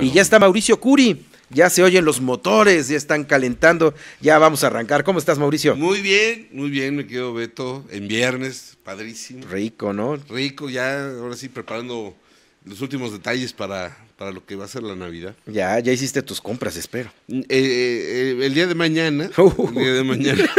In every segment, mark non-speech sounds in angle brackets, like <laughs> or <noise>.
Y ya está Mauricio Curi. Ya se oyen los motores, ya están calentando, ya vamos a arrancar. ¿Cómo estás, Mauricio? Muy bien, muy bien, me quedo Beto. En viernes, padrísimo. Rico, ¿no? Rico, ya ahora sí preparando los últimos detalles para, lo que va a ser la Navidad. Ya, ya hiciste tus compras, espero. Eh, eh, eh, el día de mañana. <laughs> Uh. <laughs> <laughs>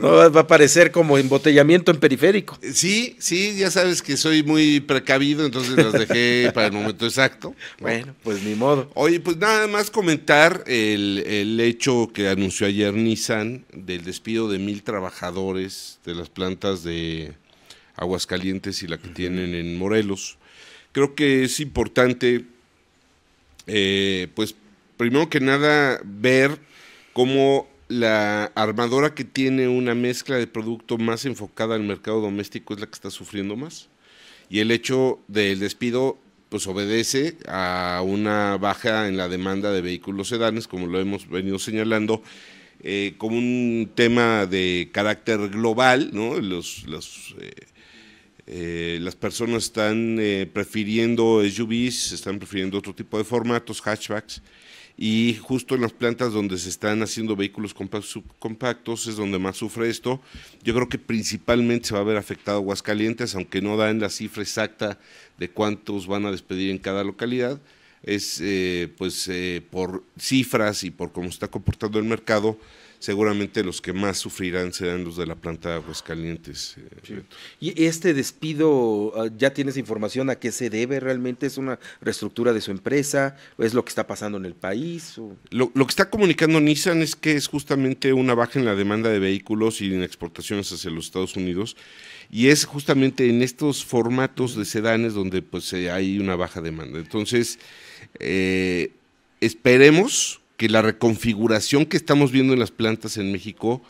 No, va a parecer como embotellamiento en periférico. Sí, sí, ya sabes que soy muy precavido, entonces las dejé para el momento exacto. Bueno, pues ni modo. Oye, pues nada más comentar el, hecho que anunció ayer Nissan del despido de mil trabajadores de las plantas de Aguascalientes y la que tienen en Morelos creo que es importante, eh, pues primero que nada, ver cómo la armadora que tiene una mezcla de producto más enfocada al mercado doméstico es la que está sufriendo más. Y el hecho del despido pues obedece a una baja en la demanda de vehículos sedanes, como lo hemos venido señalando, eh, como un tema de carácter global, ¿no? Los, eh, eh, las personas están eh, prefiriendo SUVs, están prefiriendo otro tipo de formatos, hatchbacks, y justo en las plantas donde se están haciendo vehículos compactos es donde más sufre esto. Yo creo que principalmente se va a ver afectado Aguascalientes, aunque no dan la cifra exacta de cuántos van a despedir en cada localidad es eh, pues eh, por cifras y por cómo está comportando el mercado, seguramente los que más sufrirán serán los de la planta de Aguascalientes. Eh, ¿Y este despido, ah, ya tienes información a qué se debe realmente? ¿Es una reestructura de su empresa? ¿Es lo que está pasando en el país? Lo, lo, que está comunicando Nissan es que es justamente una baja en la demanda de vehículos y en exportaciones hacia los Estados Unidos y es justamente en estos formatos de sedanes donde pues eh, hay una baja demanda. Entonces, eh, esperemos que la reconfiguración que estamos viendo en las plantas en México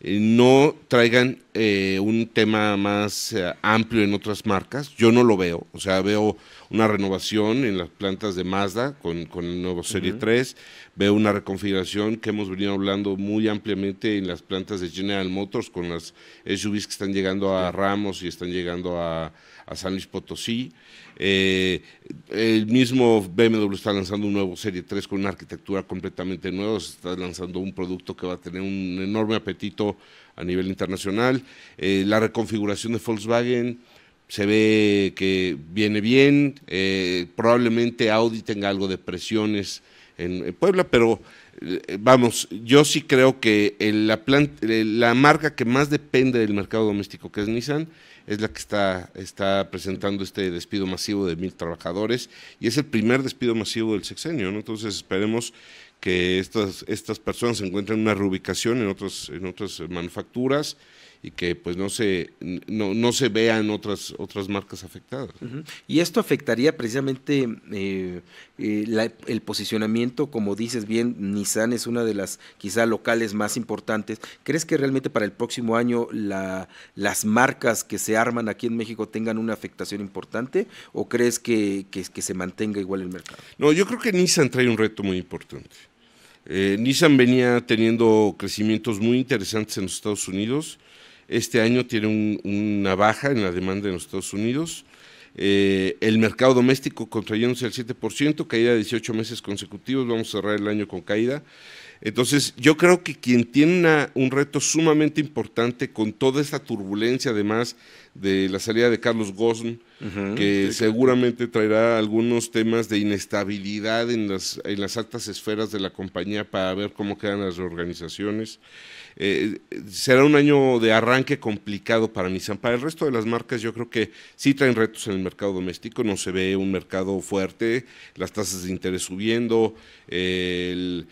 no traigan eh, un tema más eh, amplio en otras marcas. Yo no lo veo. O sea, veo una renovación en las plantas de Mazda con, el nuevo Serie 3. Veo una reconfiguración que hemos venido hablando muy ampliamente en las plantas de General Motors con las SUVs que están llegando a Ramos y están llegando a San Luis Potosí. Eh, el mismo BMW está lanzando un nuevo Serie 3 con una arquitectura completamente nueva, se está lanzando un producto que va a tener un enorme apetito a nivel internacional. Eh, la reconfiguración de Volkswagen se ve que viene bien, eh, probablemente Audi tenga algo de presiones en, Puebla, pero vamos, yo sí creo que la, la marca que más depende del mercado doméstico, que es Nissan, es la que está, está presentando este despido masivo de mil trabajadores y es el primer despido masivo del sexenio. Entonces esperemos que estas, estas personas encuentren una reubicación en, otros, en otras manufacturas y que pues no se no, no se vean otras otras marcas afectadas y esto afectaría precisamente eh, eh, el posicionamiento como dices bien Nissan es una de las quizá locales más importantes crees que realmente para el próximo año las marcas que se arman aquí en México tengan una afectación importante o crees que, que, se mantenga igual el mercado? No, yo creo que Nissan trae un reto muy importante. Eh, Nissan venía teniendo crecimientos muy interesantes en los Estados Unidos. Este año tiene una baja en la demanda en los Estados Unidos. Eh, el mercado doméstico contrayéndose al 7%, caída de 18 meses consecutivos, vamos a cerrar el año con caída. Entonces, yo creo que quien tiene un reto sumamente importante con toda esta turbulencia, además de la salida de Carlos Gosn, que seguramente traerá algunos temas de inestabilidad en las, en las altas esferas de la compañía para ver cómo quedan las organizaciones eh, será un año de arranque complicado para Nissan. Para el resto de las marcas yo creo que sí traen retos en el mercado doméstico, no se ve un mercado fuerte, las tasas de interés subiendo, eh,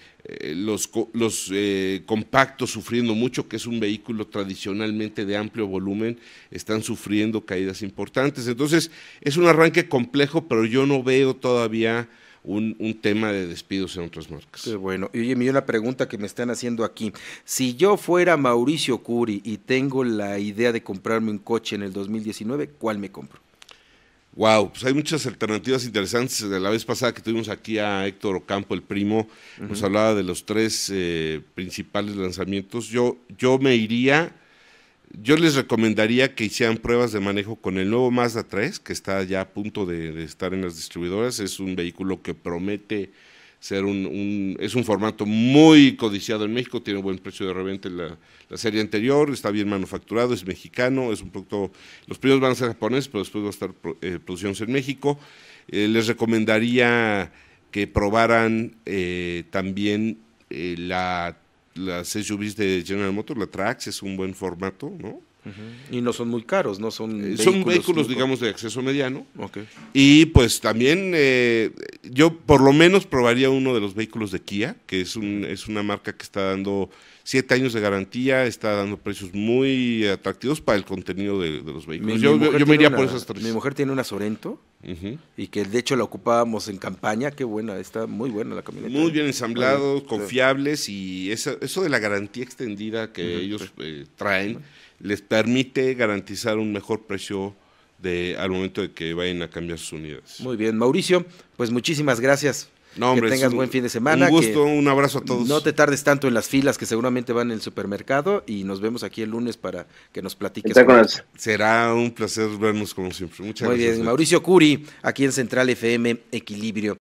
los, los eh, compactos sufriendo mucho, que es un vehículo tradicionalmente de amplio volumen, están sufriendo sufriendo caídas importantes. Entonces, es un arranque complejo, pero yo no veo todavía un, tema de despidos en otras marcas. Qué bueno. Y oye, una pregunta que me están haciendo aquí. Si yo fuera Mauricio Curi y tengo la idea de comprarme un coche en el 2019, ¿cuál me compro? Wow, pues hay muchas alternativas interesantes. De la vez pasada que tuvimos aquí a Héctor Ocampo, el primo, nos hablaba de los tres eh, principales lanzamientos. Yo, yo me iría yo les recomendaría que hicieran pruebas de manejo con el nuevo Mazda 3, que está ya a punto de, estar en las distribuidoras. Es un vehículo que promete ser un, es un formato muy codiciado en México, tiene buen precio de reventa la, serie anterior, está bien manufacturado, es mexicano, es un producto, los primeros van a ser japoneses, pero después va a estar eh, en México. Eh, les recomendaría que probaran eh, también la las SUVs de General Motors, la Trax es un buen formato, ¿no? Y no son muy caros, ¿no? Son, eh, son vehículos, digamos, de acceso mediano. Y pues también eh, yo por lo menos probaría uno de los vehículos de Kia, que es, un, es una marca que está dando siete años de garantía, está dando precios muy atractivos para el contenido de, los vehículos. Mi, yo, por esas Mi mujer tiene una Sorento y que de hecho la ocupábamos en campaña, qué buena, está muy buena la camioneta. Muy bien ensamblados, confiables y eso de la garantía extendida que ellos eh, traen les permite garantizar un mejor precio. De, al momento de que vayan a cambiar sus unidades. Muy bien, Mauricio, pues muchísimas gracias que tengas buen fin de semana. Un gusto, un abrazo a todos. No te tardes tanto en las filas que seguramente van en el supermercado y nos vemos aquí el lunes para que nos platiques. Será un placer vernos como siempre. Muchas gracias. Muy bien, Mauricio Curi, aquí en Central FM Equilibrio.